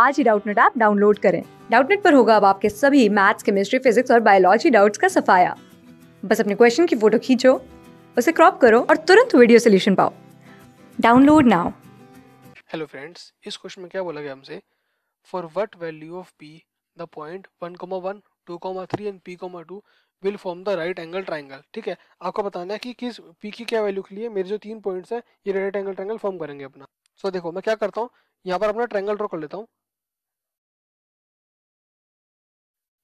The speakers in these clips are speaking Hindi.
आज ही डाउटनेट ऐप डाउनलोड करें डाउटनेट पर होगा अब आपके सभी मैथ्स केमिस्ट्री फिजिक्स और बायोलॉजी डाउट्स का सफाया बस अपने क्वेश्चन की फोटो खींचो उसे क्रॉप करो और तुरंत वीडियो सोल्यूशन पाओ डाउनलोड नाउ हेलो फ्रेंड्स इस क्वेश्चन में क्या बोला गया हमसे for what value of P the point one comma one two comma three and P comma two will form the right angle triangle ठीक है आपको बताना है कि किस पी की क्या वैल्यू के लिए मेरे जो तीन पॉइंट्स हैं ये राइट एंगल ट्राइंगल फॉर्म करेंगे अपना सो so, देखो मैं क्या करता हूँ यहाँ पर अपना ट्राइंगल ड्रॉ कर लेता हूँ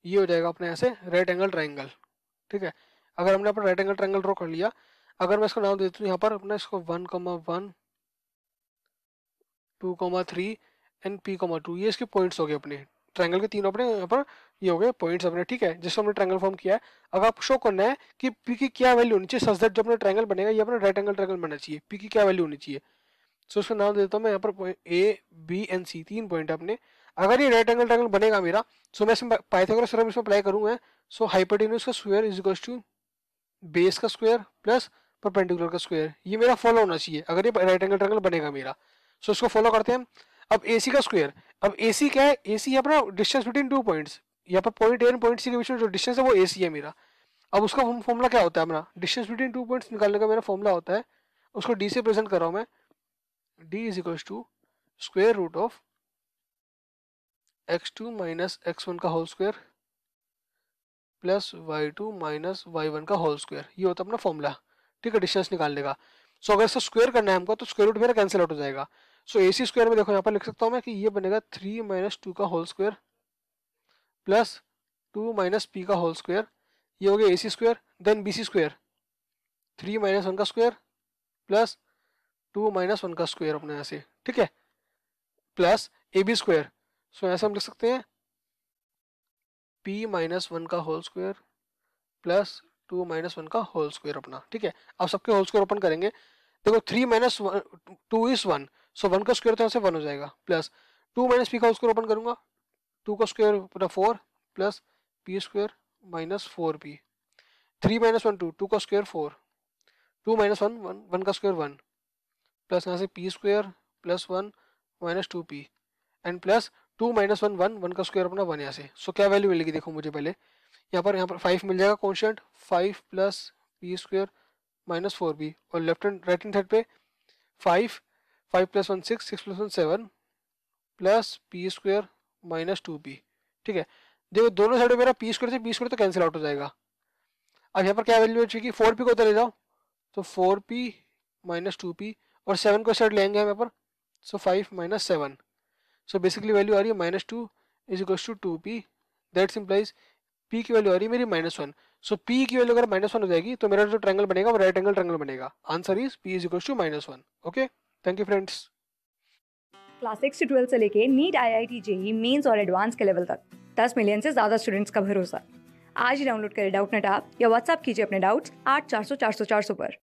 ये हो जाएगा अपने ऐसे राइट एंगल ट्राइंगल ठीक है अगर हमने अपना राइट एंगल ट्राइंगल ड्रॉ कर लिया अगर मैं इसको नाम देता हूँ यहाँ पर अपना इसको one comma one two comma three and P comma two ये इसके पॉइंट्स हो गए अपने ट्राइंगल के तीन अपने यहाँ पर ये हो गए पॉइंट्स अपने ठीक है जिसको हमने ट्राइंगल फॉर्म किया है अगर आप शो करना है कि पी की क्या वैल्यू होनी चाहिए सच जो अपना ट्राइंगल बनेगा ये अपना राइट एंगल ट्राइंगल बनना चाहिए पी की क्या वैल्यू होनी चाहिए सो उसका नाम देता हूँ मैं यहाँ पर ए बी एंड सी तीन पॉइंट अपने अगर ये राइट एंगल ट्रैंगल बनेगा मेरा सो मैं इसमें पाइथागोरस थ्योरम इसमें अप्लाई करूंगा सो हाइपोटेन्यूज का square is equals to base का स्क्वायर प्लस परपेंडिकुलर का स्क्वायर ये मेरा फॉलो होना चाहिए अगर ये राइट एंगल ट्रैंगल बनेगा मेरा सो इसको फॉलो करते हैं अब ए का स्क्वायर अब ए क्या है ए है अपना डिस्टेंस बिटवीन टू पॉइंट यहाँ पर point A and point C के बीच में जो डिस्टेंस है वो ए है मेरा अब उसका फॉर्मूला क्या होता है अपना डिस्टेंस बिटवीन टू पॉइंट्स निकालने का मेरा फॉर्मूला होता है उसको डी से प्रेजेंट कर रहा हूँ मैं D is equals to square root of X two minus X one का whole square plus Y two minus Y one का होल स्क्वायर ये होता है अपना फॉर्मूला ठीक है डिस्टेंस निकाल लेगा सो अगर इसका स्क्वायर करना है हमको तो स्क्वायर रूट मेरा कैंसिल आउट हो जाएगा सो ए सी स्क्वायर में देखो यहाँ पर लिख सकता हूँ मैं कि ये बनेगा थ्री माइनस टू का whole square plus two minus P का होल स्क्वायर ये हो गया A C square then B C square three minus one का square plus two minus one का स्क्वायर अपने यहाँ से ठीक है plus A B square so ऐसे हम लिख सकते हैं p माइनस वन का whole square plus two minus one का होल स्क्वायर अपना ठीक है अब सबके होल स्क्वायर ओपन करेंगे देखो three minus two is one so one का स्क्वायर तो यहाँ से वन हो जाएगा प्लस टू माइनस पी का स्क्वायर ओपन करूंगा टू का स्क्वायर अपना four plus P square minus four P three minus one two two का square four two minus one one one का स्क्वायर वन प्लस यहाँ से P square plus one minus two P and plus two minus one one one का स्क्वायर अपना वन यहाँ से सो क्या वैल्यू मिलेगी देखो मुझे पहले यहाँ पर यहाँ पर फाइव मिल जाएगा constant five plus B square minus four B और left and right hand side पे five five plus one six six plus one seven plus P square minus two P ठीक है देखो दोनों साइड मेरा पी स्क्वायर से पी स्क्वायर तो कैंसिल आउट हो जाएगा अब यहाँ पर क्या वैल्यू हो जाएगी फोर पी को उधर ले जाओ तो four P minus two P और सेवन को साइड लेंगे हम यहाँ पर so five minus seven so basically value आ रही है minus two is equal to two P that's implies P की वैल्यू आ रही है मेरी माइनस वन सो पी की वैल्यू अगर माइनस वन हो जाएगी तो मेरा जो ट्रैंगल बनेगा वो राइट एंगल ट्रैंगल बनेगा answer is P is equal to minus one okay thank you friends class six से ट्वेल्थ से लेके NEET I I T JEE Mains और एडवांस के लेवल तक दस मिलियन से ज़्यादा स्टूडेंट्स का भरोसा आज ही डाउनलोड करें डाउट नेट आप या व्हाट्सअप कीजिए अपने डाउट्स आठ चार सौ चार सौ चार सौ पर